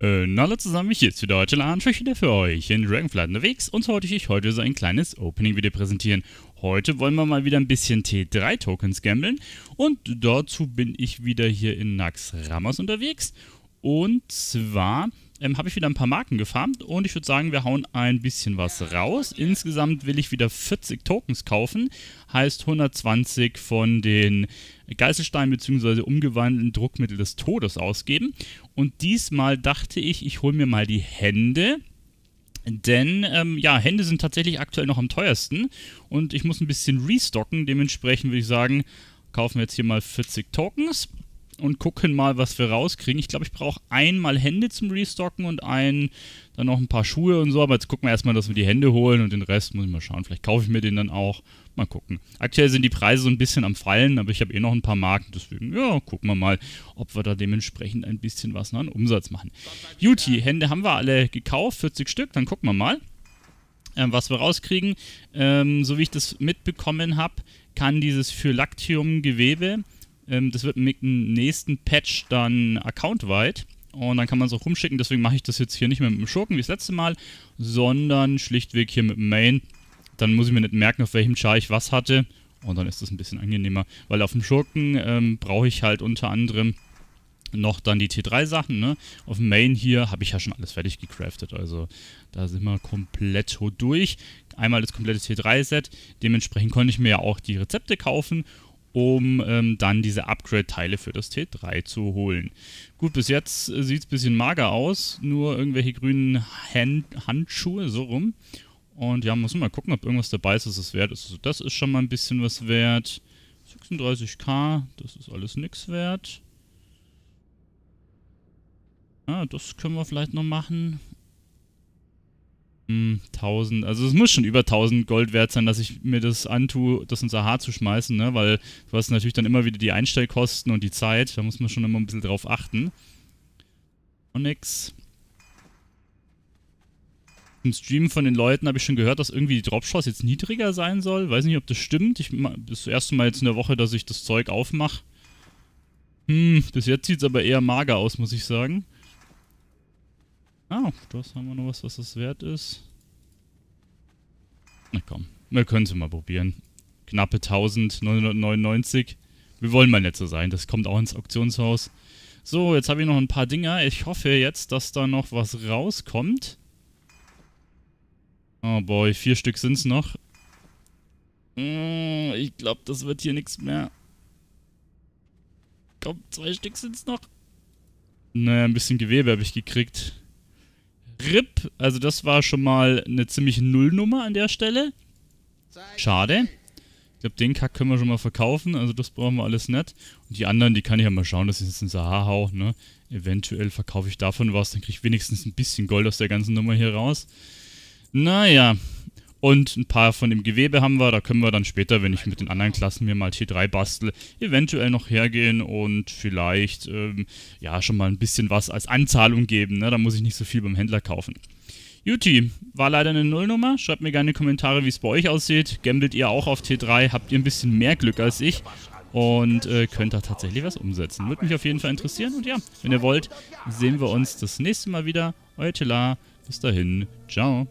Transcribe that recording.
Und äh, hallo zusammen, hier ist wieder heute Lan, wieder für euch in Dragonflight unterwegs und heute ich heute so ein kleines Opening-Video präsentieren. Heute wollen wir mal wieder ein bisschen T3-Tokens gambeln und dazu bin ich wieder hier in Nax Ramos unterwegs und zwar ähm, habe ich wieder ein paar Marken gefarmt und ich würde sagen, wir hauen ein bisschen was raus. Insgesamt will ich wieder 40 Tokens kaufen, heißt 120 von den Geißelsteinen bzw. umgewandelten Druckmittel des Todes ausgeben. Und diesmal dachte ich, ich hole mir mal die Hände. Denn ähm, ja, Hände sind tatsächlich aktuell noch am teuersten und ich muss ein bisschen restocken. Dementsprechend würde ich sagen, kaufen wir jetzt hier mal 40 Tokens und gucken mal, was wir rauskriegen. Ich glaube, ich brauche einmal Hände zum Restocken und einen, dann noch ein paar Schuhe und so. Aber jetzt gucken wir erstmal, dass wir die Hände holen und den Rest muss ich mal schauen. Vielleicht kaufe ich mir den dann auch. Mal gucken. Aktuell sind die Preise so ein bisschen am Fallen, aber ich habe eh noch ein paar Marken. Deswegen, ja, gucken wir mal, ob wir da dementsprechend ein bisschen was an Umsatz machen. Juti, Hände haben wir alle gekauft, 40 Stück. Dann gucken wir mal ähm, was wir rauskriegen. Ähm, so wie ich das mitbekommen habe, kann dieses Phylactium-Gewebe ähm, das wird mit dem nächsten Patch dann accountweit. Und dann kann man es auch rumschicken. Deswegen mache ich das jetzt hier nicht mehr mit dem Schurken wie das letzte Mal, sondern schlichtweg hier mit dem Main. Dann muss ich mir nicht merken, auf welchem Char ich was hatte. Und dann ist das ein bisschen angenehmer. Weil auf dem Schurken ähm, brauche ich halt unter anderem noch dann die T3-Sachen. Ne? Auf dem Main hier habe ich ja schon alles fertig gecraftet. Also da sind wir komplett durch. Einmal das komplette T3-Set. Dementsprechend konnte ich mir ja auch die Rezepte kaufen um ähm, dann diese Upgrade-Teile für das T3 zu holen. Gut, bis jetzt äh, sieht es ein bisschen mager aus, nur irgendwelche grünen Hand Handschuhe, so rum. Und ja, muss man mal gucken, ob irgendwas dabei ist, was es wert ist. Also das ist schon mal ein bisschen was wert. 36k, das ist alles nichts wert. Ah, das können wir vielleicht noch machen. 1000, hm, also es muss schon über 1000 Gold wert sein, dass ich mir das antue, das ins AH zu schmeißen, ne? weil du hast natürlich dann immer wieder die Einstellkosten und die Zeit, da muss man schon immer ein bisschen drauf achten. Onyx. Im Stream von den Leuten habe ich schon gehört, dass irgendwie die Dropshots jetzt niedriger sein soll. Weiß nicht, ob das stimmt. Ich das erste Mal jetzt in der Woche, dass ich das Zeug aufmache. Hm, bis jetzt sieht es aber eher mager aus, muss ich sagen das haben wir noch was, was das wert ist. Na komm, wir können es mal probieren. Knappe 1999. Wir wollen mal nett so sein. Das kommt auch ins Auktionshaus. So, jetzt habe ich noch ein paar Dinger. Ich hoffe jetzt, dass da noch was rauskommt. Oh boy, vier Stück sind es noch. Hm, ich glaube, das wird hier nichts mehr. Komm, zwei Stück sind es noch. Naja, ein bisschen Gewebe habe ich gekriegt. RIP. Also das war schon mal eine ziemliche Nullnummer an der Stelle. Schade. Ich glaube, den Kack können wir schon mal verkaufen. Also das brauchen wir alles nicht. Und die anderen, die kann ich ja mal schauen. Das ist jetzt ein Sahara-Hauch. Ne? Eventuell verkaufe ich davon was. Dann kriege ich wenigstens ein bisschen Gold aus der ganzen Nummer hier raus. Naja, und ein paar von dem Gewebe haben wir, da können wir dann später, wenn ich mit den anderen Klassen mir mal T3 bastel, eventuell noch hergehen und vielleicht ähm, ja schon mal ein bisschen was als Anzahlung geben. Ne? Da muss ich nicht so viel beim Händler kaufen. Juti, war leider eine Nullnummer. Schreibt mir gerne in die Kommentare, wie es bei euch aussieht. Gambelt ihr auch auf T3? Habt ihr ein bisschen mehr Glück als ich? und äh, könnt da tatsächlich was umsetzen. Würde mich auf jeden Fall interessieren. Und ja, wenn ihr wollt, sehen wir uns das nächste Mal wieder. Euer Tela. Bis dahin. Ciao.